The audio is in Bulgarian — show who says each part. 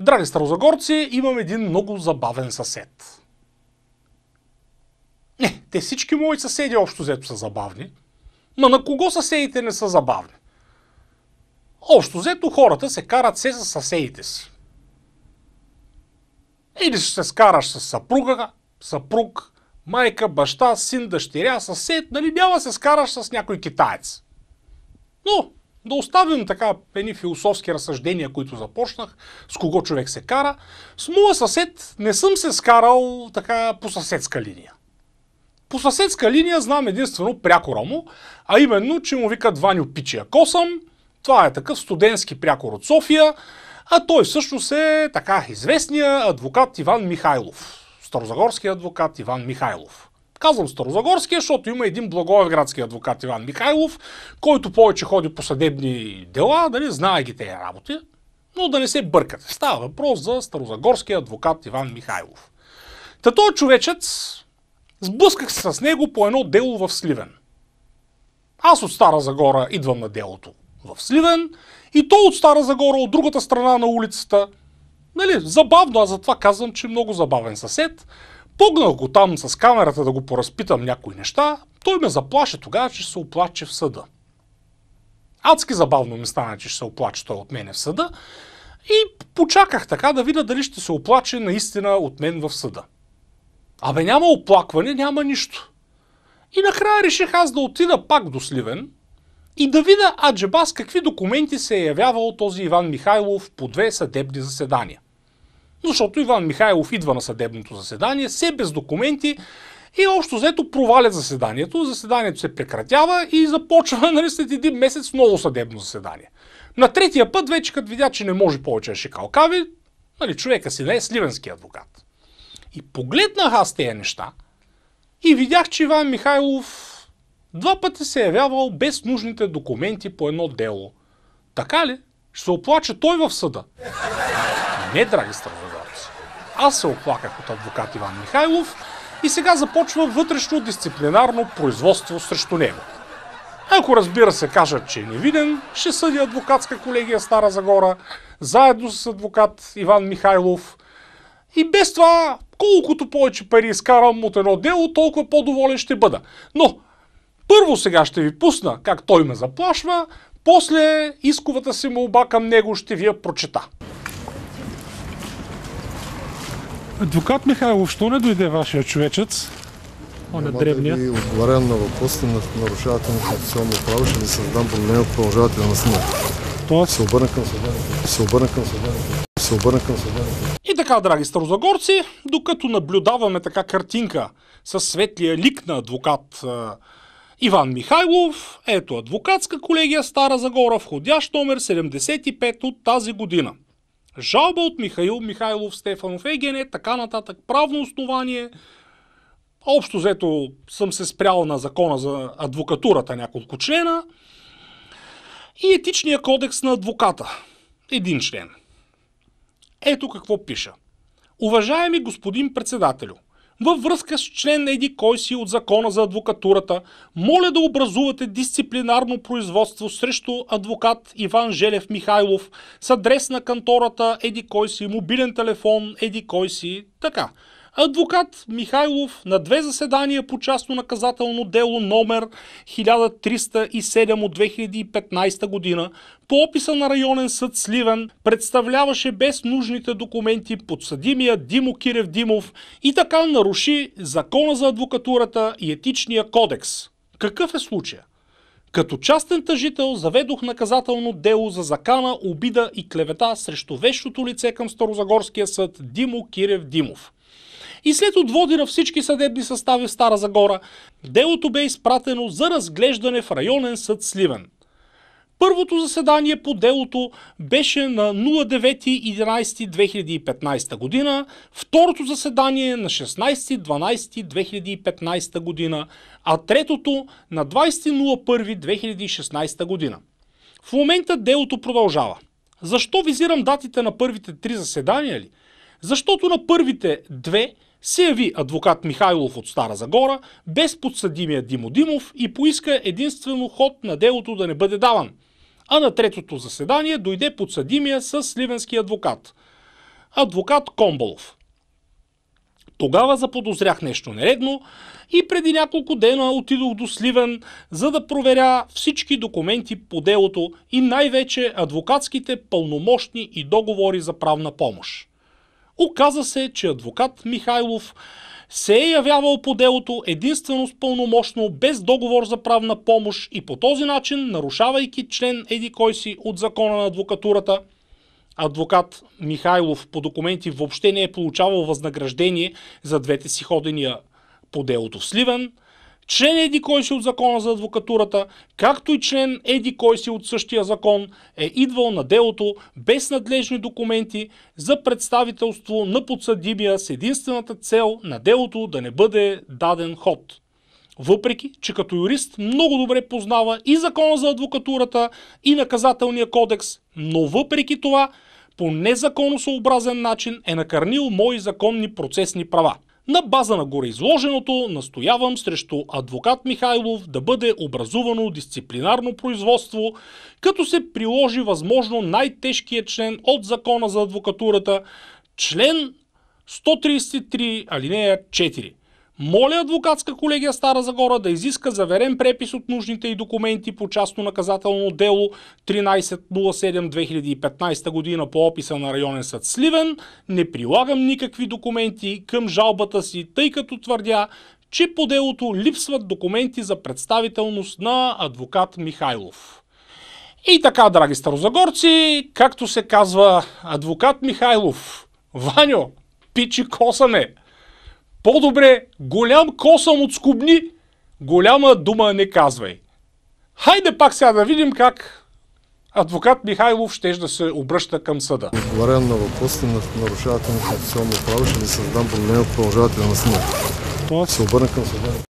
Speaker 1: Драги старозагорци, имам един много забавен съсед. Не, те всички мои съседи общо взето са забавни. Ма на кого съседите не са забавни? Общо взето хората се карат се с съседите си. Или ще се скараш с съпруга, съпруг, майка, баща, син, дъщеря, съсед, нали няма се скараш с някой китаец. Но да оставим така едни философски разсъждения, които започнах, с кого човек се кара. С моя съсед не съм се скарал така по съседска линия. По съседска линия знам единствено прякора му, а именно, че му викат Ваню Пичия Косъм. Това е такъв студентски прякор от София, а той всъщност е така известния адвокат Иван Михайлов. Старозагорския адвокат Иван Михайлов. Казвам Старозагорския, защото има един благоевградски адвокат Иван Михайлов, който повече ходи по съдебни дела, нали, знае ги тези работи, но да не се бъркат. Става въпрос за Старозагорския адвокат Иван Михайлов. Та този човечец, сблъсках се с него по едно дело в Сливен. Аз от Стара Загора идвам на делото в Сливен и то от Стара Загора от другата страна на улицата. Нали, забавно, аз затова казвам, че много забавен съсед. Погнах го там с камерата да го поразпитам някои неща, той ме заплаше тогава, че ще се оплаче в съда. Адски забавно ми стана, че ще се оплаче той от мене в съда. И почаках така да видя дали ще се оплаче наистина от мен в съда. Абе няма оплакване, няма нищо. И накрая реших аз да отида пак до Сливен и да видя Аджебас какви документи се е явявал този Иван Михайлов по две съдебни заседания. Защото Иван Михайлов идва на съдебното заседание, се без документи и общо взето провалят заседанието. Заседанието се прекратява и започва нали, след един месец ново съдебно заседание. На третия път вече като видя, че не може повече да шикалкави, нали, човека си не е сливенски адвокат. И погледнах аз тези неща и видях, че Иван Михайлов два пъти се е явявал без нужните документи по едно дело. Така ли? Ще се оплаче той в съда. Не, драги странногорци. Аз се оплаках от адвокат Иван Михайлов и сега започва вътрешно дисциплинарно производство срещу него. Ако разбира се кажат, че е невиден, ще съди адвокатска колегия Стара Загора, заедно с адвокат Иван Михайлов. И без това, колкото повече пари изкарам от едно дело, толкова по-доволен ще бъда. Но, първо сега ще ви пусна как той ме заплашва, после исковата си молба към него ще ви я прочета. Адвокат Михайлов, що не дойде вашия човечец? Он е древния. Да е отговарям на въпроса на нарушавате на конституционно право, ще ви създам проблеми от продължавате на сна. Тоест... Се обърна към съдебната. Се обърна към съдебната. Се обърна към съдебната. И така, драги старозагорци, докато наблюдаваме така картинка с светлия лик на адвокат Иван Михайлов, ето адвокатска колегия Стара Загора, входящ номер 75 от тази година. Жалба от Михаил Михайлов Стефанов Егене, така нататък, правно основание. Общо взето съм се спрял на закона за адвокатурата няколко члена и етичния кодекс на адвоката. Един член. Ето какво пиша. Уважаеми господин председателю, във връзка с член Еди кой си от закона за адвокатурата, моля да образувате дисциплинарно производство срещу адвокат Иван Желев Михайлов с адрес на кантората Еди кой си, мобилен телефон Еди кой си, така. Адвокат Михайлов на две заседания по частно наказателно дело номер 1307 от 2015 година по описа на районен съд Сливен представляваше без нужните документи подсъдимия Димо Кирев Димов и така наруши закона за адвокатурата и етичния кодекс. Какъв е случая? Като частен тъжител заведох наказателно дело за закана, обида и клевета срещу вещото лице към Старозагорския съд Димо Кирев Димов и след отводи на всички съдебни състави в Стара Загора, делото бе изпратено за разглеждане в районен съд Сливен. Първото заседание по делото беше на 09.11.2015 година, второто заседание на 16.12.2015 година, а третото на 20.01.2016 година. В момента делото продължава. Защо визирам датите на първите три заседания ли? Защото на първите две – се яви адвокат Михайлов от Стара Загора без подсъдимия Димо Димов и поиска единствено ход на делото да не бъде даван. А на третото заседание дойде подсъдимия с сливенски адвокат. Адвокат Комболов. Тогава заподозрях нещо нередно и преди няколко дена отидох до Сливен, за да проверя всички документи по делото и най-вече адвокатските пълномощни и договори за правна помощ. Оказа се, че адвокат Михайлов се е явявал по делото единствено с пълномощно, без договор за правна помощ и по този начин, нарушавайки член Еди Койси от закона на адвокатурата, адвокат Михайлов по документи въобще не е получавал възнаграждение за двете си ходения по делото в Сливен – член еди кой си от закона за адвокатурата, както и член еди кой си от същия закон, е идвал на делото без надлежни документи за представителство на подсъдимия с единствената цел на делото да не бъде даден ход. Въпреки, че като юрист много добре познава и закона за адвокатурата, и наказателния кодекс, но въпреки това по незаконосъобразен начин е накърнил мои законни процесни права. На база на гореизложеното настоявам срещу адвокат Михайлов да бъде образувано дисциплинарно производство, като се приложи възможно най-тежкият член от Закона за адвокатурата, член 133 алинея 4 моля адвокатска колегия Стара Загора да изиска заверен препис от нужните и документи по частно наказателно дело 1307-2015 година по описа на районен съд Сливен. Не прилагам никакви документи към жалбата си, тъй като твърдя, че по делото липсват документи за представителност на адвокат Михайлов. И така, драги старозагорци, както се казва адвокат Михайлов, Ваньо, пичи косане! По-добре голям косъм от скубни, голяма дума не казвай. Хайде пак сега да видим как адвокат Михайлов ще да се обръща към съда. Отговарям на въпроси на нарушавате на конституционно право, ще ви създам проблеми от продължавателя на съда. се обърна към съда.